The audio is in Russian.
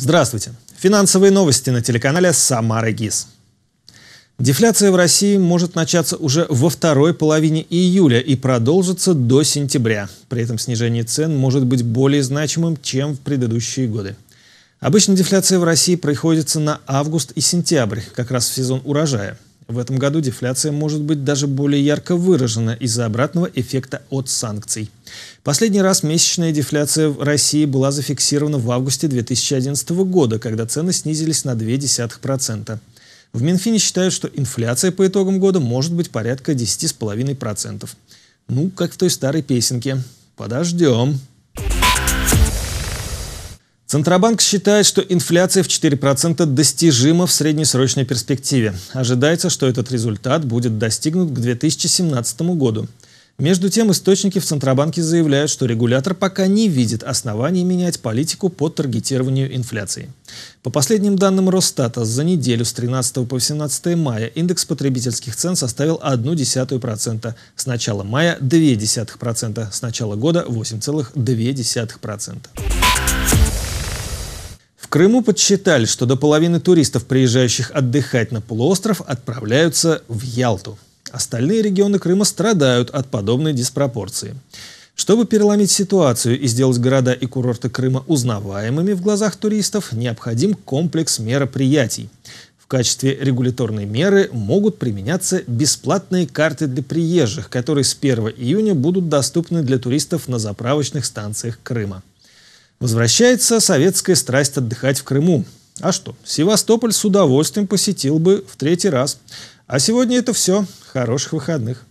Здравствуйте. Финансовые новости на телеканале «Самара ГИС». Дефляция в России может начаться уже во второй половине июля и продолжится до сентября. При этом снижение цен может быть более значимым, чем в предыдущие годы. Обычно дефляция в России приходится на август и сентябрь, как раз в сезон урожая – в этом году дефляция может быть даже более ярко выражена из-за обратного эффекта от санкций. Последний раз месячная дефляция в России была зафиксирована в августе 2011 года, когда цены снизились на 0,2%. В Минфине считают, что инфляция по итогам года может быть порядка 10,5%. Ну, как в той старой песенке. Подождем. Центробанк считает, что инфляция в 4% достижима в среднесрочной перспективе. Ожидается, что этот результат будет достигнут к 2017 году. Между тем, источники в Центробанке заявляют, что регулятор пока не видит оснований менять политику по таргетированию инфляции. По последним данным Росстата, за неделю с 13 по 18 мая индекс потребительских цен составил 0,1%, с начала мая – 0,2%, с начала года – 8,2%. Крыму подсчитали, что до половины туристов, приезжающих отдыхать на полуостров, отправляются в Ялту. Остальные регионы Крыма страдают от подобной диспропорции. Чтобы переломить ситуацию и сделать города и курорты Крыма узнаваемыми в глазах туристов, необходим комплекс мероприятий. В качестве регуляторной меры могут применяться бесплатные карты для приезжих, которые с 1 июня будут доступны для туристов на заправочных станциях Крыма. Возвращается советская страсть отдыхать в Крыму. А что, Севастополь с удовольствием посетил бы в третий раз. А сегодня это все. Хороших выходных.